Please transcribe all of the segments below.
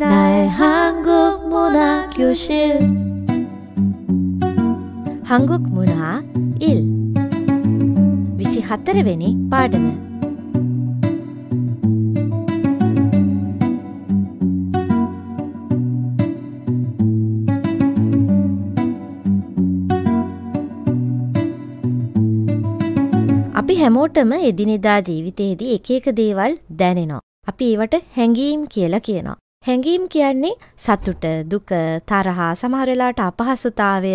나의 한국 문화 교실 한국 문화 1 24වෙනි පාඩම අපි හැමෝටම එදිනෙදා ජීවිතයේදී එක එක දේවල් දැනෙනවා. අපි ඒවට හැඟීම් කියලා කියනවා. හැඟීම් කියන්නේ සතුට දුක තරහා සමහරවෙලාට අපහසුතාවය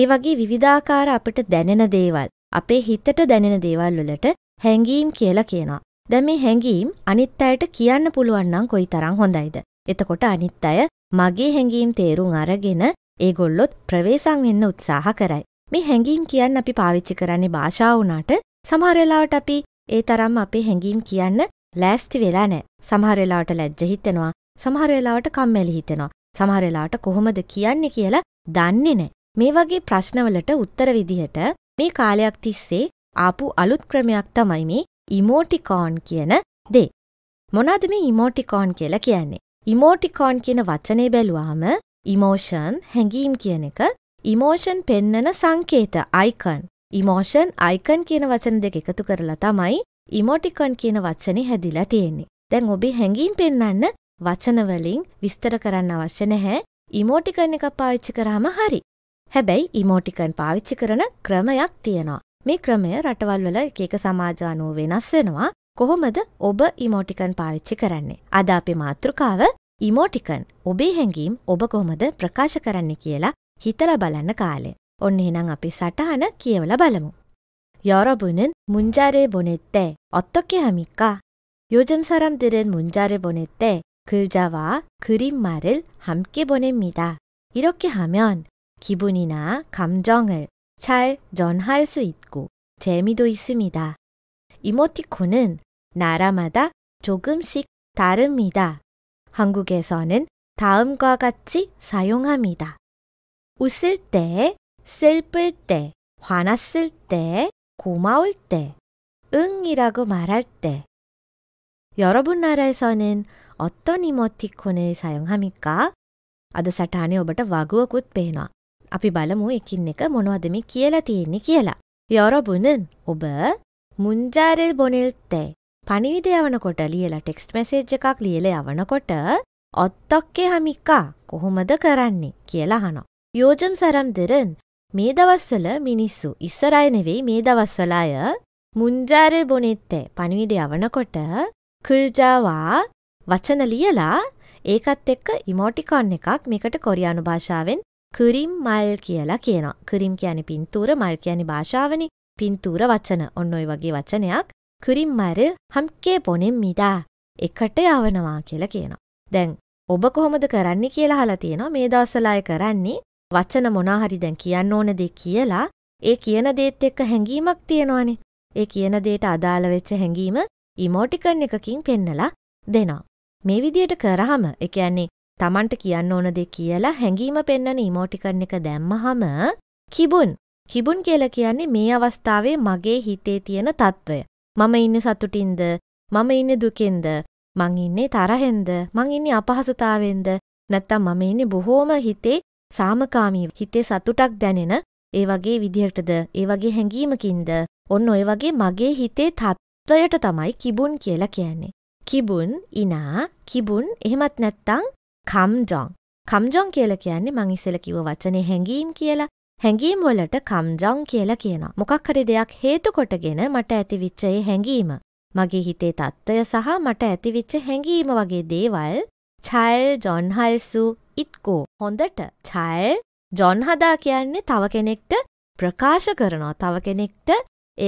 ඒ වගේ විවිධාකාර අපට දැනෙන දේවල් අපේ හිතට දැනෙන දේවල් වලට හැඟීම් කියලා කියනවා. දැන් මේ හැඟීම් අනිත් අයට කියන්න පුළුවන් නම් කොයිතරම් හොඳයිද? එතකොට අනිත් අය මගේ හැඟීම් තේරුම් අරගෙන ඒගොල්ලොත් ප්‍රවේශම් වෙන්න උත්සාහ කරයි. මේ හැඟීම් කියන්න අපි පාවිච්චි කරන්නේ භාෂාව වුණාට සමහර වෙලාවට අපි ඒ තරම් අපේ හැඟීම් කියන්න ලෑස්ති වෙලා නැහැ. සමහර වෙලාවට ලැජ්ජ හිතෙනවා, සමහර වෙලාවට කම්මැලි හිතෙනවා. සමහර වෙලාවට කොහොමද කියන්නේ කියලා දන්නේ නැහැ. මේ වගේ ප්‍රශ්නවලට උත්තර විදිහට මේ කාලයක් තිස්සේ ආපු අලුත් ක්‍රමයක් තමයි මේ ඉමෝටිකෝන් කියන දේ. මොනවද මේ ඉමෝටිකෝන් කියලා කියන්නේ? ඉමෝටිකෝන් කියන වචනේ බැලුවාම ඉමෝෂන් හැඟීම් කියන එක ඉමෝෂන් පෙන්නන සංකේත අයිකන් ඉමෝෂන් අයිකන් කියන වචන දෙක එකතු කරලා තමයි ඉමෝටිකන් කියන වචනේ හැදිලා තියෙන්නේ. දැන් ඔබේ හැඟීම් පෙන්වන්න වචනවලින් විස්තර කරන්න අවශ්‍ය නැහැ. ඉමෝටිකන් එකක් පාවිච්චි කරාම හරි. හැබැයි ඉමෝටිකන් පාවිච්චි කරන ක්‍රමයක් තියෙනවා. මේ ක්‍රමය රටවල් වල එක එක සමාජ අනුව වෙනස් වෙනවා. කොහොමද ඔබ ඉමෝටිකන් පාවිච්චි කරන්නේ? අද අපේ මාතෘකාව ඉමෝටිකන් ඔබේ හැඟීම් ඔබ කොහොමද ප්‍රකාශ කරන්න කියලා හිතලා බලන්න කාලේ. ඔන්න එහෙනම් අපි සටහන කියවලා බලමු. 여러분은 문자를 보낼 때 어떻게 합니까? 요즘 사람들은 문자를 보낼 때 글자와 그림말을 함께 보냅니다. 이렇게 하면 기분이나 감정을 잘 전할 수 있고 재미도 있습니다. 이모티콘은 나라마다 조금씩 다릅니다. 한국에서는 다음과 같이 사용합니다. 웃을 때, 슬플 때, 화났을 때, 고마울 때, 응이라고 말할 때. 여러분 나라에서는 어떤 이모티콘을 사용합니까? අද සටහනේ ඔබට වගුවකුත් පේනවා. අපි බලමු එකින් එක මොනවද මේ කියලා තියෙන්නේ කියලා. 여러분은 ඔබ 문자를 보낼 때 පණිවිඩ යවනකොට ලියලා ටෙක්ස්ට් මැසේජ් එකක් ලියලා යවනකොට 어떻게 합니까? කොහොමද කරන්නේ කියලා අහනවා. 요즘 사람들은 මේ දවස්වල මිනිස්සු ඉස්සරය නෙවෙයි මේ දවස්වල අය මුංජාරල් බොනෙත්තේ පණිවිඩ යවනකොට 글자와 වචන ලියලා ඒකත් එක්ක ඉමෝටිකොන් එකක් මේකට කොරියානු භාෂාවෙන් කුරිම් මල් කියලා කියනවා. කුරිම් කියන්නේ පින්තූර, මල් කියන්නේ භාෂාවනි. පින්තූර වචන. ඔන්න ඔය වගේ වචනයක් කුරිම් මල් හම්කේ පොනෙම්මිදා. එකට යවනවා කියලා කියනවා. දැන් ඔබ කොහොමද කරන්නේ කියලා අහලා තියෙනවා. මේ දවස්වල කරන්නේ වචන මොනා හරි දැන් කියන්න ඕන දේ කියලා ඒ කියන දේත් එක්ක හැඟීමක් තියෙනවනේ. ඒ කියන දේට අදාළ වෙච්ච හැඟීම ඉමෝටිකන් එකකින් පෙන්නලා දෙනවා. මේ විදියට කරාම ඒ කියන්නේ Tamanට කියන්න ඕන දේ කියලා හැඟීම පෙන්වන ඉමෝටිකන් එක දැම්මහම කිබුන් කිබුන් කියලා කියන්නේ මේ අවස්ථාවේ මගේ හිතේ තියෙන తত্ত্বය. මම ඉන්නේ සතුටින්ද? මම ඉන්නේ දුකෙන්ද? මං ඉන්නේ තරහෙන්ද? මං ඉන්නේ අපහසුතාවෙන්ද? නැත්තම් මම ඉන්නේ බොහෝම හිතේ සාමකාමී හිතේ සතුටක් දැනෙන ඒ වගේ විදිහටද ඒ වගේ හැඟීමකින්ද ඔන්න ඔය වගේ මගේ හිතේ තත්ත්වයට තමයි කිබුන් කියලා කියන්නේ. කිබුන් ඉනා කිබුන් එහෙමත් නැත්තං කම්ජොන් කම්ජොන් කියල කියන්නේ මං ඉසල කිව වචනය හැඟීම් කියලා හැඟීම් වලට කම්ජොන් කියලා කියනවා. මොකක් හරි දෙයක් හේතු කොටගෙන මට ඇතිවිච්ච ඒ හැඟීම. මගේ හිතේ තත්ත්වය සහ මට ඇතිවිච්ච හැඟීම වගේ දේවල් චයිල් ජොන්හල්සු ඉත්කෝ හොඳට චයිල් ජොන්හදා කියන්නේ තව කෙනෙක්ට ප්‍රකාශ කරනවා තව කෙනෙක්ට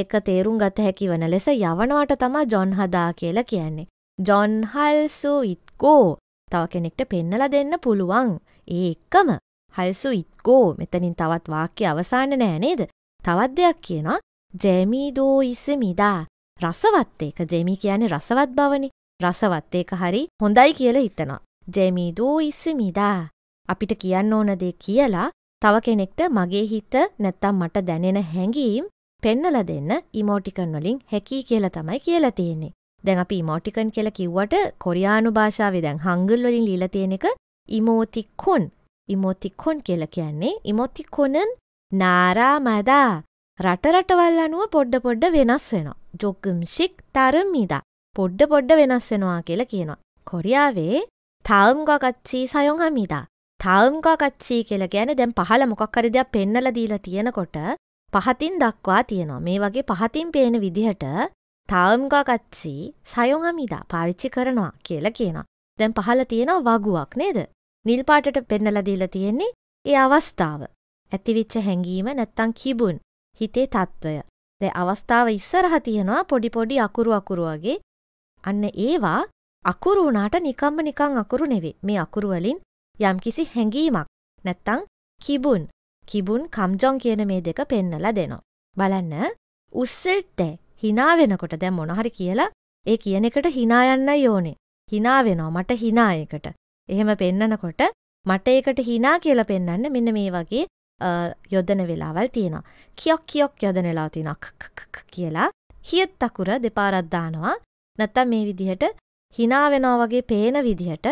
ඒක තේරුම් ගත හැකි වන ලෙස යවනවට තමා ජොන්හදා කියලා කියන්නේ. ජොන් හල්සු ඉත්කෝ තව කෙනෙක්ට පෙන්නලා දෙන්න පුළුවන්. ඒ එක්කම හල්සු ඉත්කෝ මෙතනින් තවත් වාක්‍ය අවසාන නෑ නේද? තවත් දෙයක් කියනවා ජෙමී දෝ ඉසමිදා. රසවත් ඒක ජෙමී කියන්නේ රසවත් බවනේ. රසවත් ඒක හරි හොඳයි කියලා හිතනවා. ජෙමී දෝ ඉසමිදා. අපිට කියන්න ඕන දේ කියලා තව කෙනෙක්ට මගේ හිත නැත්තම් මට දැනෙන හැඟීම් පෙන්නලා දෙන්න ඉමෝටිකන් වලින් හැකි කියලා තමයි කියලා තියෙන්නේ. දැන් අපි ඉමෝටිකන් කියලා කිව්වට කොරියානු භාෂාවේ දැන් හංගල් වලින් ලීලා තියෙන එක ඉමෝතිකොන් ඉමෝතිකොන් කියලා කියන්නේ ඉමෝතිකොනන් නාරාමදා රට රටවල් අනුව පොඩ්ඩ පොඩ්ඩ වෙනස් වෙනවා ජොගම්ශික් තරමිදා පොඩ්ඩ පොඩ්ඩ වෙනස් වෙනවා කියලා කියනවා කොරියාවේ තාම්ගා කච්චී සයොංහමිදා තාම්ගා කච්චී කියලා ගැන දැන් පහල මොකක් හරි දෙයක් පෙන්නලා දීලා තියෙනකොට පහතින් දක්වා තියෙනවා. මේ වගේ පහතින් පේන විදිහට 다음과 같이 사용합니다. පාවිච්චි කරනවා කියලා කියනවා. දැන් පහළ තියෙනවා වගුවක් නේද? නිල් පාටට පෙන්නලා දීලා තියෙන්නේ ඒ අවස්ථාව. ඇතිවිච්ච හැඟීම නැත්තම් කිබුන් හිතේ తত্ত্বය. දැන් අවස්ථාව ඉස්සරහ තියෙනවා පොඩි පොඩි අකුරු අකුරු වගේ. අන්න ඒවා අකුරු වුණාට නිකම්ම නිකං අකුරු නෙවෙයි. මේ අකුරු වලින් යම්කිසි හැඟීමක් නැත්තම් කිබුන් කිබුන් කම්ජොන් කියන මේ දෙක පෙන්නලා දෙනවා. බලන්න උස්සෙල්තේ හිනා වෙනකොට දැන් මොන හරි කියලා ඒ කියන එකට හිනා යන්නයි ඕනේ. හිනා වෙනවා මට හිනා එකට. එහෙම පෙන්නකොට මට ඒකට හිනා කියලා පෙන්වන්න මෙන්න මේ වගේ යොදන වෙලාවල් තියෙනවා. කියොක් කියොක් යොදන වෙලාව තියෙනවා. කක් කියලා හියත් අකුර දෙපාරක් දානවා. නැත්තම් මේ විදිහට හිනා වෙනවා වගේ පේන විදිහට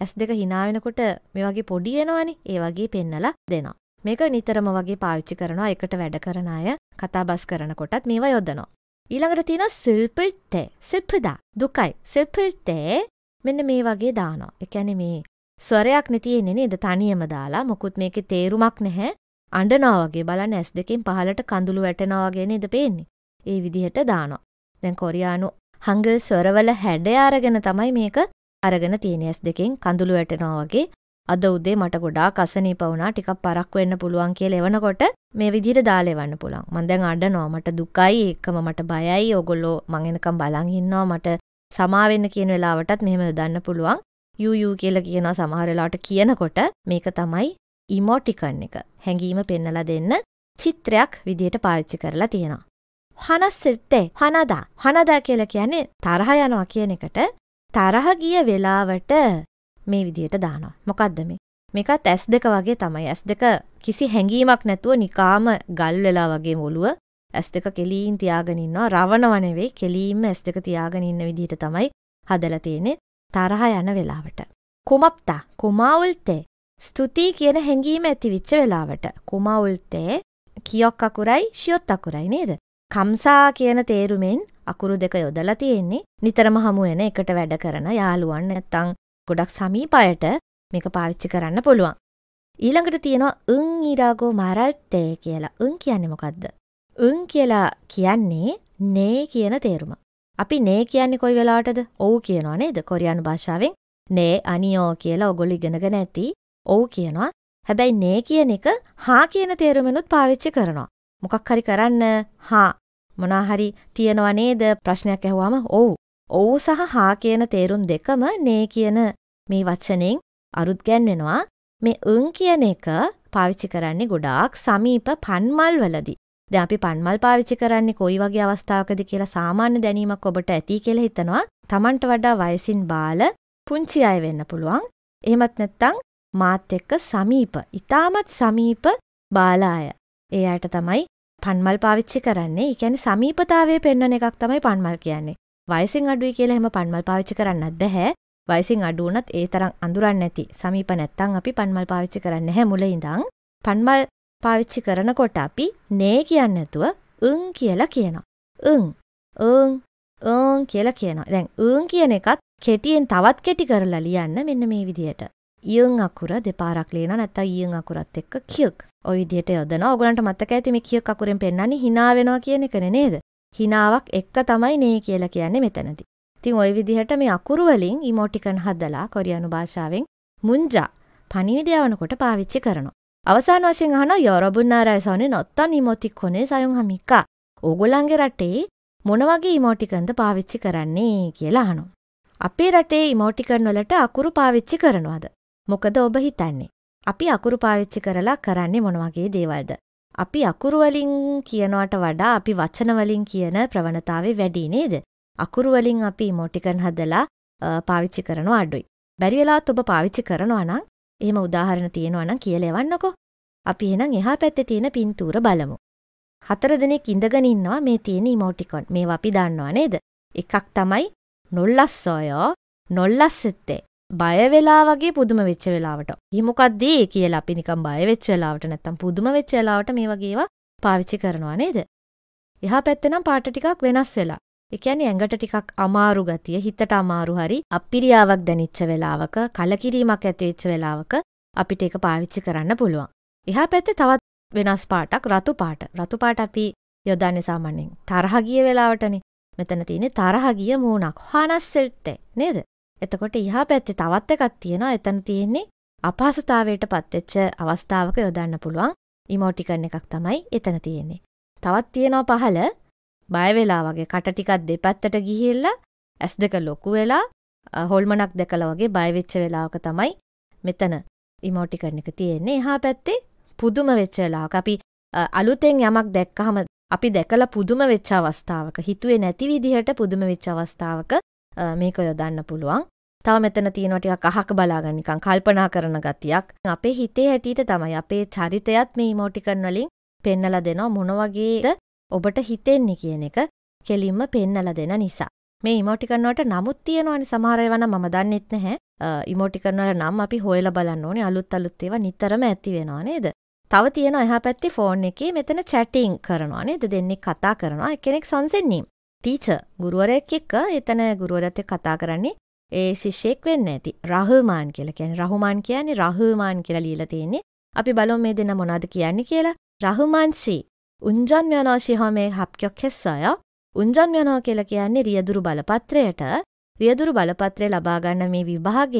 ඇස් දෙක හිනා වෙනකොට මේ වගේ පොඩි වෙනවනේ. ඒ වගේ පෙන්නලා දෙනවා. මේක නිතරම වගේ පාවිච්චි කරනවා. එකට වැඩ කරන අය කතා බස් කරනකොටත් මේවා යොදනවා. ඊළඟට තියෙනවා 슬플때 슬프다 දුකයි 슬플 때 මෙන්න මේ වගේ දානවා. ඒ කියන්නේ මේ ස්වරයක් නෙතියෙන්නේ නේද තනියම දාලා. මොකුත් මේකේ තේරුමක් නැහැ. අඬනවා වගේ බලන්න ඇස් දෙකෙන් පහලට කඳුළු වැටෙනවා වගේ නේද පේන්නේ. ඒ විදිහට දානවා. දැන් කොරියානු හංගල් ස්වරවල හැඩය අරගෙන තමයි මේක අරගෙන තියෙන්නේ. ඇස් දෙකෙන් කඳුළු වැටෙනවා වගේ අද උදේ මට ගොඩාක් අසනීප වුණා ටිකක් පරක්කු වෙන්න පුළුවන් කියලා එවනකොට මේ විදිහට දාලා එවන්න පුළුවන්. මම දැන් අඬනවා මට දුකයි ඒකම මට බයයි. ඕගොල්ලෝ මං එනකම් බලන් ඉන්නවා මට සමා වෙන්න කියන වෙලාවටත් මෙහෙම යොදන්න පුළුවන්. යූයූ කියලා කියනවා සමහර වෙලාවට කියනකොට මේක තමයි ඉමෝටිකන් එක. හැඟීම පෙන්නලා දෙන්න චිත්‍රයක් විදිහට පාවිච්චි කරලා තියෙනවා. හනස්සෙත්තේ හනදා හනදා කියලා කියන්නේ තරහ යනවා කියන එකට තරහ ගිය වෙලාවට මේ විදියට දානවා. මොකද්ද මේ? මේකත් ඇස් දෙක වගේ තමයි. ඇස් දෙක කිසි හැඟීමක් නැතුව නිකාම ගල් වෙලා වගේ මොළුව ඇස් දෙක කෙලින් තියාගෙන ඉන්නවා. රවණව නෙවෙයි කෙලින්ම ඇස් දෙක තියාගෙන ඉන්න විදිහට තමයි හදලා තියෙන්නේ තරහ යන වෙලාවට. කොමප්තා කොමාවුල්තේ ස්තුති කියන හැඟීම ඇතිවිච්ච වෙලාවට කොමාවුල්තේ කියොක් අකුරයි ෂියොත් අකුරයි නේද? කම්සා කියන තේරුමෙන් අකුරු දෙක යොදලා තියෙන්නේ නිතරම හමු වෙන එකට වැඩ කරන යාළුවන් නැත්තම් ගොඩක් සමීපයට මේක පාවිච්චි කරන්න පුළුවන්. ඊළඟට තියෙනවා උන් ඊරාගෝ මරල්තේ කියලා. උන් කියන්නේ මොකද්ද? උන් කියලා කියන්නේ නේ කියන තේරුම. අපි නේ කියන්නේ කොයි වෙලාවටද? ඔව් කියනවා නේද? කොරියානු භාෂාවෙන් නේ අනියෝ කියලා ඔගොල්ලෝ ඉගෙනගෙන ඇති. ඔව් කියනවා. හැබැයි නේ කියන එක හා කියන තේරුමෙනුත් පාවිච්චි කරනවා. මොකක් හරි කරන්න හා මොනා හරි තියනවා නේද ප්‍රශ්නයක් ඇහුවාම ඔව් ඔව් සහ හා කියන තේරුම් දෙකම නේ කියන මේ වචනෙන් අරුත්ගැන්වෙනවා. මේ උන් කියන එක පාවිච්චි කරන්නේ ගොඩාක් සමීප පන්මල් වලදී. දැන් අපි පන්මල් පාවිච්චි කරන්නේ කොයි වගේ අවස්ථාවකද කියලා සාමාන්‍ය දැනීමක් ඔබට ඇති කියලා හිතනවා. Tamanට වඩා වයසින් බාල පුංචි අය වෙන්න පුළුවන්. එහෙමත් නැත්නම් මාත් එක්ක සමීප, ඊටමත් සමීප බාලාය. ඒ අයට තමයි පන්මල් පාවිච්චි කරන්නේ. ඒ කියන්නේ සමීපතාවයේ පෙන්වන එකක් තමයි පන්මල් කියන්නේ. වයසින් අඩුයි කියලා එහෙම පන්මල් පාවිච්චි කරන්නත් බැහැ. වයසින් අඩු වුණත් ඒ තරම් අඳුරන්නේ නැති සමීප නැත්තම් අපි පන්මල් පාවිච්චි කරන්නේ නැහැ මුල ඉඳන්. පන්මල් පාවිච්චි කරනකොට අපි නේ කියන්නේ නැතුව ըන් කියලා කියනවා. ըන් ըන් ըන් කියලා කියනවා. දැන් ըන් කියන එකත් කෙටියෙන් තවත් කෙටි කරලා ලියන්න මෙන්න මේ විදිහට. ඊයන් අකුර දෙපාරක් ලියනවා නැත්නම් ඊයන් අකුරත් එක්ක කියක්. ওই විදිහට යොදනවා. ඔයගලන්ට මතක ඇති මේ කියක් අකුරෙන් පෙන්නන්නේ hina වෙනවා කියන එකනේ නේද? හිනාවක් එක්ක තමයි නේ කියලා කියන්නේ මෙතනදී. ඉතින් ওই විදිහට මේ අකුරු වලින් ඉමෝටිකන් හදලා කොරියානු භාෂාවෙන් මුංජා පණිවිඩය යවනකොට පාවිච්චි කරනවා. අවසාන වශයෙන් අහන යොරබුන් නාරයසෝනේ නොත්තන් ඉමෝටිකොනේ සයුන් හමිකා. ඕගොල්ලන්ගේ රටේ මොන වගේ ඉමෝටිකන්ද පාවිච්චි කරන්නේ කියලා අහනවා. අපේ රටේ ඉමෝටිකන් වලට අකුරු පාවිච්චි කරනවද? මොකද ඔබ හිතන්නේ? අපි අකුරු පාවිච්චි කරලා කරන්නේ මොන වගේ දේවල්ද? අපි අකුරු වලින් කියනවට වඩා අපි වචන වලින් කියන ප්‍රවණතාවේ වැඩි නේද? අකුරු වලින් අපි ඉමෝටිකන් හදලා පාවිච්චි කරනවා අඩුයි. බැරි වෙලාවත් ඔබ පාවිච්චි කරනවා නම් එහෙම උදාහරණ තියෙනවා නම් කියලා එවන්නකෝ. අපි එහෙනම් එහා පැත්තේ තියෙන පින්තූර බලමු. හතර දෙනෙක් ඉඳගෙන ඉන්නවා මේ තියෙන ඉමෝටිකොන්. මේවා අපි දන්නවා නේද? එකක් තමයි නොල්ලස්සෝයෝ නොල්ලස්සෙත්තේ. බයවෙලා වගේ පුදුම වෙච්ච වෙලාවට හිමොකක්දේ කියලා අපිනිකම් බයවෙච්ච වෙලාවට නැත්තම් පුදුම වෙච්ච වෙලාවට මේ වගේවා පාවිච්චි කරනවා නේද එහා පැත්තෙනම් පාට ටිකක් වෙනස් වෙලා ඒ කියන්නේ ඇඟට ටිකක් අමාරු ගතිය හිතට අමාරු හරි අපිරියාවක් දැනෙච්ච වෙලාවක කලකිරීමක් ඇති වෙච්ච වෙලාවක අපිට ඒක පාවිච්චි කරන්න පුළුවන් එහා පැත්තේ තවත් වෙනස් පාටක් රතු පාට රතු පාට අපි යොදන්නේ සාමාන්‍යයෙන් තරහ ගිය වෙලාවටනේ මෙතන තියෙන්නේ තරහ ගිය මූණක් හානස්සෙල්තේ නේද එතකොට ඉහා පැත්තේ තවත් එකක් තියෙනවා. එතන තියෙන්නේ අපහසුතාවයට පත්වෙච්ච අවස්ථාවක යොදන්න පුළුවන් ඉමෝටිකන් එකක් තමයි එතන තියෙන්නේ. තවත් තියෙනවා පහළ බය වෙලා වගේ කට ටිකක් දෙපැත්තට ගිහිල්ලා ඇස් දෙක ලොකු වෙලා හොල්මනක් දැකලා වගේ බය වෙච්ච වෙලාවක තමයි මෙතන ඉමෝටිකන් එක තියෙන්නේ. එහා පැත්තේ පුදුම වෙච්ච වෙලාවක අපි අලුතෙන් යමක් දැක්කහම අපි දැකලා පුදුම වෙච්ච අවස්ථාවක හිතුවේ නැති විදිහට පුදුම වෙච්ච අවස්ථාවක මේක යොදන්න පුළුවන්. තව මෙතන තියෙනවා ටිකක් අහක බලාගෙන නිකන් කල්පනා කරන ගතියක්. අපේ හිතේ හැටියට තමයි අපේ චරිතයත් මේ ඉමෝටිකන් වලින් පෙන්නලා දෙනවා මොන වගේද ඔබට හිතෙන්නේ කියන එක කෙලින්ම පෙන්නලා දෙන නිසා. මේ ඉමෝටිකන් වලට නමුත් තියෙනවනේ සමහර ඒවා නම් මම දන්නෙත් නැහැ. ඉමෝටිකන් වල නම් අපි හොයලා බලන්න ඕනේ අලුත් අලුත් ඒවා නිතරම ඇති වෙනවා නේද? තව තියෙන එහා පැත්තේ ෆෝන් එකේ මෙතන චැටිං කරනවා නේද? දෙන්නේ කතා කරනවා. එක්කෙනෙක් සංසෙන්නීම්. ටීචර් ගුරුවරයෙක් එක්ක එතන ගුරුවරයාත් එක්ක කතා කරන්නේ ඒ ශිෂ්‍යෙක් වෙන්න ඇති. රහමාන් කියලා කියන්නේ රහමාන් කියන්නේ රහමාන් කියලා ලියලා තියෙන්නේ. අපි බලමු මේ දෙන මොනවද කියන්නේ කියලා. රහමාන් ශී. උන්ජන් යනවා ශිහමේ හප්කයක් හෙස්සය. උන්ජන් යනවා කියලා කියන්නේ රියදුරු බලපත්‍රයට රියදුරු බලපත්‍රය ලබා ගන්න මේ විභාගය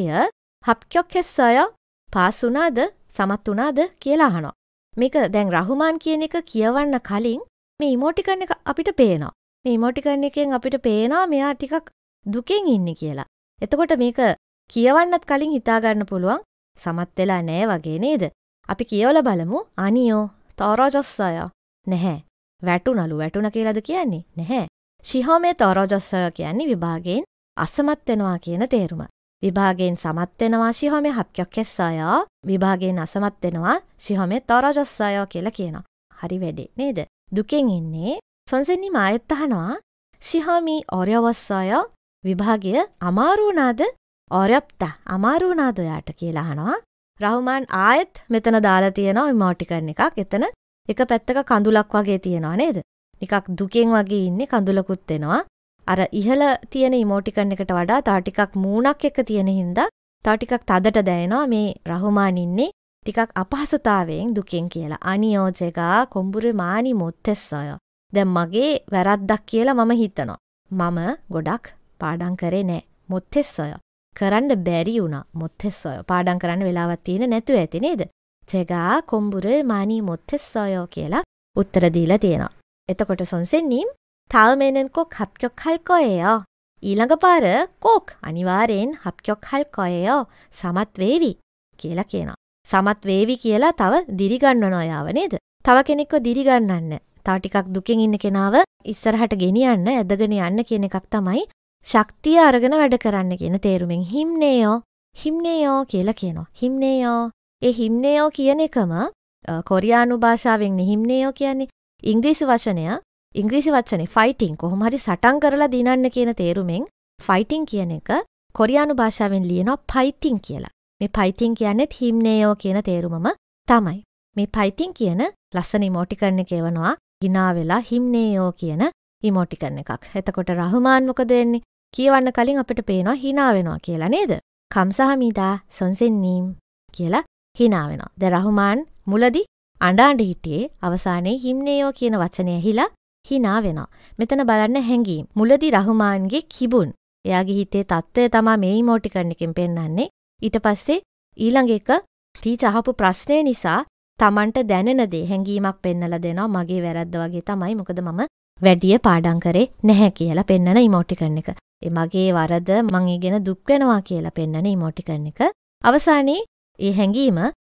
හප්කයක් හෙස්සය පාස් වුණාද සමත් වුණාද කියලා අහනවා. මේක දැන් රහුමාන් කියන එක කියවන්න කලින් මේ ඉමෝටිකන් එක අපිට පේනවා. මේ ඉමෝටිකන් එකෙන් අපිට පේනවා මෙයා ටිකක් දුකෙන් ඉන්නේ කියලා. එතකොට මේක කියවන්නත් කලින් හිතාගන්න පුළුවන් සමත් වෙලා නෑ වගේ නේද? අපි කියවල බලමු අනියෝ තාරාජස්සය නැහැ. වැටුනලු වැටුණ කියලාද කියන්නේ? නැහැ. ශිහෝමේ තාරාජස්සය කියන්නේ විභාගයෙන් අසමත් වෙනවා කියන තේරුම. විභාගයෙන් සමත් වෙනවා ශිහොමේ හප්ක්‍යක්කෙස්සය විභාගයෙන් අසමත් වෙනවා ශිහොමේ තරජස්සය කියලා කියනවා. හරි වැඩේ නේද? දුකෙන් ඉන්නේ සොන්සෙන්නි මායත් අහනවා ශිහොමි ඔරයවස්සය විභාගය අමාරුණාද ඕරප්තා අමාරුණාද ඔයාට කියලා අහනවා. රහුමාන් ආයෙත් මෙතන දාලා තියෙනවා ඉමෝටිකන් එකක්. එතන එක පැත්තක කඳුලක් වගේ තියෙනවා නේද? නිකක් දුකෙන් වගේ ඉන්නේ කඳුලකුත් එනවා. අර ඉහළ තියෙන ඉමෝටිකන් එකට වඩා තා ටිකක් මූණක් එක තියෙන හින්දා තා ටිකක් තදට දැනෙනවා මේ රහුමාන් ඉන්නේ ටිකක් අපහසුතාවයෙන් දුකෙන් කියලා. අනියෝජකා කොඹුරේ මානි මුත්තෙස්සය. දැන් මගේ වැරද්දක් කියලා මම හිතනවා. මම ගොඩක් පාඩම් කරේ නෑ මුත්තෙස්සය කරන්න බැරි වුණා මුත්තෙස්සය පාඩම් කරන්න වෙලාවත් තියෙන නැතුව ඇති නේද 제가 공부를 많이 못했어요 කියලා උත්තර දීලා තියෙනවා. එතකොට 선생님, 다음에는 꼭 합격할 거예요. ඊළඟ පාර 꼭 අනිවාර්යෙන් 합격할 거예요. සමත් වේවි කියලා කියනවා. සමත් වේවි කියලා තව දිරි ගන්නන ඔයාව නේද? තව කෙනෙක්ව දිරි ගන්නන්න. තව ටිකක් දුකෙන් ඉන්න කෙනාව ඉස්සරහට ගෙනියන්න, ඇදගෙන යන්න කියන එකක් තමයි ශක්තිය අරගෙන වැඩ කරන්න කියන තේරුමෙන් හිම්නේයෝ හිම්නේයෝ කියලා කියනවා. හිම්නේයෝ ඒ හිම්නේයෝ කියන එකම කොරියානු භාෂාවෙන් හිම්නේයෝ කියන්නේ ඉංග්‍රීසි වචනය ඉංග්‍රීසි වචනේ ෆයිටිං කොහොම හරි සටන් කරලා දිනන්න කියන තේරුමෙන් ෆයිටිං කියන එක කොරියානු භාෂාවෙන් ලියනවා පයිතිං කියලා. මේ පයිතිං කියන්නේත් හිම්නේයෝ කියන තේරුමම තමයි. මේ පයිතිං කියන ලස්සන ඉමෝටිකන් එක එවනවා ගිනා වෙලා හිම්නේයෝ කියන ඉමෝටිකන් එකක්. එතකොට රහමාන් මොකද වෙන්නේ? කියවන්න කලින් අපට පේනවා හිනාවෙනවා කියලා නේද. කම්සහමිදා සොන්සෙන්නීම් කියලා හිනාවෙනවා. ද රහුමාන් මුලදි අඩාන්ඩ හිටියේ අවසානයේ හිම්නයෝ කියන වචනය හිලා හිනා වෙනවා. මෙතන බලන්න හැඟීම්. මුලදි රහුමාන්ගේ කිබුන්. එයාගේ හිතේ තත්ත්වය තමා මේ මෝටිකරණකින් පෙන්න්නන්නේ. ඊට පස්සේ ඊළඟ එක ටීච අහපු ප්‍රශ්නය නිසා තමන්ට දැනෙනදේ හැඟීමක් පෙන්නල දෙනවා මගේ වැරද්ද වගේ තමයි මොකද මම වැඩිය පාඩං කරේ නැහැ කියලා පෙන්නන ඉමෝටිකන් එක. ඒ මගේ වරද මං ගැන දුක් වෙනවා කියලා පෙන්වන ඉමෝටිකන් එක. අවසානයේ ඒ හැඟීම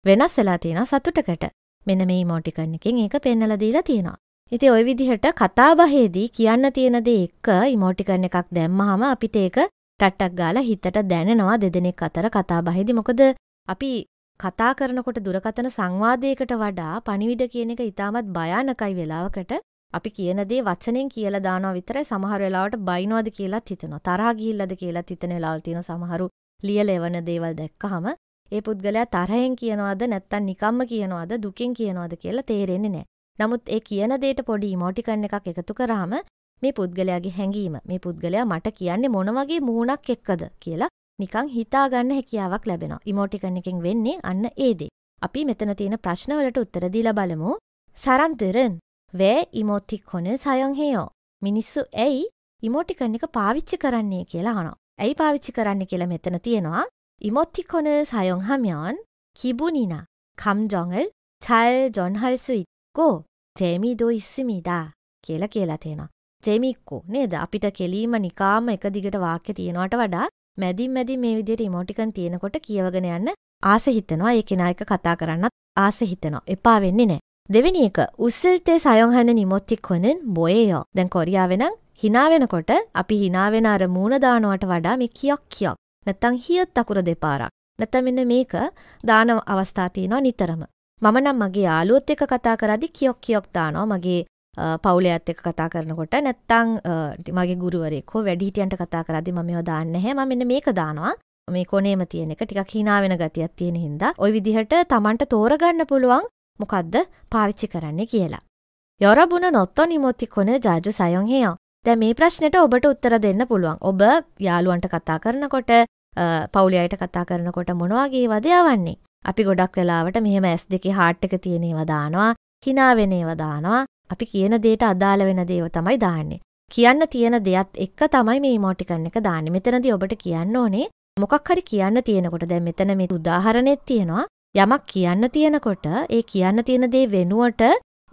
වෙනස් වෙලා තියෙනවා සතුටකට. මෙන්න මේ ඉමෝටිකන් එකෙන් ඒක පෙන්වලා දීලා තියෙනවා. ඉතින් ওই විදිහට කතාබහේදී කියන්න තියෙන දේ එක ඉමෝටිකන් එකක් දැම්මහම අපිට ඒක ටට්ටක් ගාලා හිතට දැනෙනවා දෙදෙනෙක් අතර කතාබහේදී. මොකද අපි කතා කරනකොට දුරකතන සංවාදයකට වඩා පණිවිඩ කියන එක ඉතාමත් භයානකයි වෙලාවකට අපි කියන දේ වචනෙන් කියලා දානවා විතරයි සමහර වෙලාවට බයිනවද කියලාත් හිතෙනවා. තරහා ගිහිල්ලාද කියලාත් හිතෙන වෙලාවල් තියෙනවා. සමහරු ලියලා එවන දේවල් දැක්කහම ඒ පුද්ගලයා තරහෙන් කියනවද නැත්තම් නිකම්ම කියනවද දුකෙන් කියනවද කියලා තේරෙන්නේ නැහැ. නමුත් ඒ කියන දෙයට පොඩි ඉමෝටිකන් එකක් එකතු කරාම මේ පුද්ගලයාගේ හැඟීම මේ පුද්ගලයා මට කියන්නේ මොන වගේ මුහුණක් එක්කද කියලා නිකන් හිතා ගන්න හැකියාවක් ලැබෙනවා. ඉමෝටිකන් එකෙන් වෙන්නේ අන්න ඒ දේ. අපි මෙතන තියෙන ප්‍රශ්න වලට උත්තර දීලා බලමු. සරන්තරන් 왜 이모티콘을 사용해요? මිනිස්සු ඇයි 이모ටිකන් එක පාවිච්චි කරන්නේ කියලා අහනවා. ඇයි පාවිච්චි කරන්න කියලා මෙතන තියෙනවා. 이모티콘을 사용하면 기분이나 감정을 잘 전할 수 있고 재미도 있습니다. කියලා කියලා තියෙනවා. 재미있고 නේද? අපිට කෙලීම නිකාම එක දිගට වාක්‍ය තියෙනවට වඩා මැදින් මැදි මේ විදිහට ඉමෝටිකන් තියෙනකොට කියවගෙන යන්න ආස හිතෙනවා. ඒ කෙනා එක කතා කරන්නත් ආස හිතෙනවා. එපා වෙන්නේ නැහැ. දෙවෙනි එක උස්සල්때 සයොහන නිමොත්තික්කොනෙන් බොයේයෝ දැන් කොරියාවෙනම් හිනාවෙනකොට අපි හිනාවෙන අර මූුණදානුවට වඩා මේ කියක් කියක් නැත්තං හියත් තකුර දෙපාරක් නැත මෙන්න මේක දාන අවස්ථාතියනවා නිතරම. මම නම් මගේ යාලුවොත් එක කතා කරදි කියොක් කියොක් දානවා මගේ පවුලයත් එක කතා කරනකොට නැත්තං මගේ ගුරුවරෙක් හෝ වැඩිහිටියන්ට කතා කරදි මම ඒවා දාන්න නැහැ මම මෙන්න මේක දානවා මේ කොනේම තියෙන එක ටිකක් hina වෙන ගතියක් තියෙන හින්දා ওই විදිහට Tamanට තෝරගන්න පුළුවන් මොකද්ද පාවිච්චි කරන්නේ කියලා. 여러분은 어떤 이모티콘을 자주 사용해요? දැන් මේ ප්‍රශ්නෙට ඔබට උත්තර දෙන්න පුළුවන්. ඔබ යාළුවන්ට කතා කරනකොට, පවුලේ අයට කතා කරනකොට මොන වගේ ඒවාද යවන්නේ? අපි ගොඩක් වෙලාවට මෙහෙම S2 heart එක තියෙන ඒවා දානවා, hina වෙන ඒවා දානවා. අපි කියන දේට අදාළ වෙන දේව තමයි දාන්නේ. කියන්න තියෙන දෙයත් එක්ක තමයි මේ ඉමෝටිකන් එක දාන්නේ. මෙතනදී ඔබට කියන්න ඕනේ මොකක් හරි කියන්න තියෙනකොට දැන් මෙතන මේ උදාහරණෙත් තියෙනවා යමක් කියන්න තියෙනකොට ඒ කියන්න තියෙන දේ වෙනුවට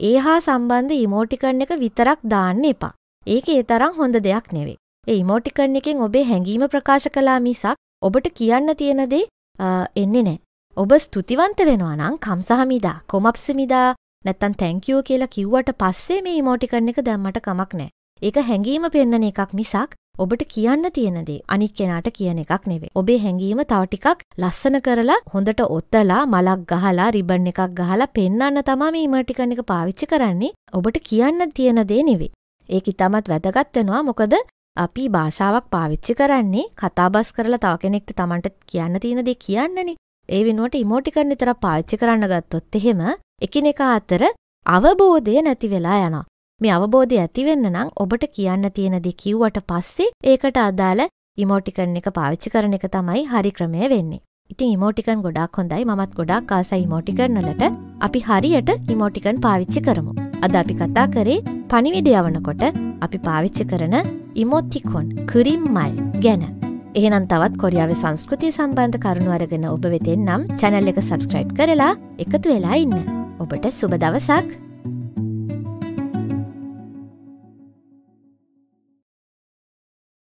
ඒ හා සම්බන්ධ ඉමෝටිකන් එක විතරක් දාන්න එපා. ඒක ඒ තරම් හොඳ දෙයක් නෙවෙයි. ඒ ඉමෝටිකන් එකෙන් ඔබේ හැඟීම ප්‍රකාශ කළා මිසක් ඔබට කියන්න තියෙන දේ එන්නේ නැහැ. ඔබ ස්තුතිවන්ත වෙනවා නම් කම්සහමිදා, කොමප්සමිදා නැත්තම් thank you කියලා කිව්වට පස්සේ මේ ඉමෝටිකන් එක දැම්මට කමක් නැහැ. ඒක හැඟීම පෙන්නන එකක් මිසක් ඔබට කියන්න තියෙන දේ අනික් කෙනාට කියන එකක් නෙවෙයි. ඔබේ හැඟීම තව ටිකක් ලස්සන කරලා හොඳට ඔතලා මලක් ගහලා රිබන් එකක් ගහලා පෙන්වන්න තමයි මේ ඉමර්ටිකන් එක පාවිච්චි කරන්නේ. ඔබට කියන්න තියෙන දේ නෙවෙයි. ඒක ඉතමත් වැදගත් වෙනවා මොකද අපි භාෂාවක් පාවිච්චි කරන්නේ කතාබස් කරලා තව කෙනෙක්ට Tamanට කියන්න තියෙන දේ කියන්නනේ. ඒ වෙනුවට ඉමෝටිකන් විතරක් පාවිච්චි කරන්න ගත්තොත් එහෙම එකිනෙකා අතර අවබෝධය නැති වෙලා යනවා. මේ අවබෝධය ඇතිවෙන්න නම් ඔබට කියන්න තියෙන දේ කිව්වට පස්සේ ඒකට අදාළ ඉමෝටිකන් එක පාවිච්චි කරන එක තමයි හරි ක්‍රමය වෙන්නේ. ඉතින් ඉමෝටිකන් ගොඩක් හොඳයි මමත් ගොඩක් ආසයි ඉමෝටිකන් වලට අපි හරියට ඉමෝටිකන් පාවිච්චි කරමු. අද අපි කතා කරේ පණිවිඩය යවනකොට අපි පාවිච්චි කරන ඉමෝතිකොන් කුරිම්මල් ගැන. එහෙනම් තවත් කොරියාවේ සංස්කෘතිය සම්බන්ධ කරුණු අරගෙන ඔබ වෙතෙන් නම් චැනල් එක සබස්ක්‍රයිබ් කරලා එකතු වෙලා ඉන්න. ඔබට සුබ දවසක්!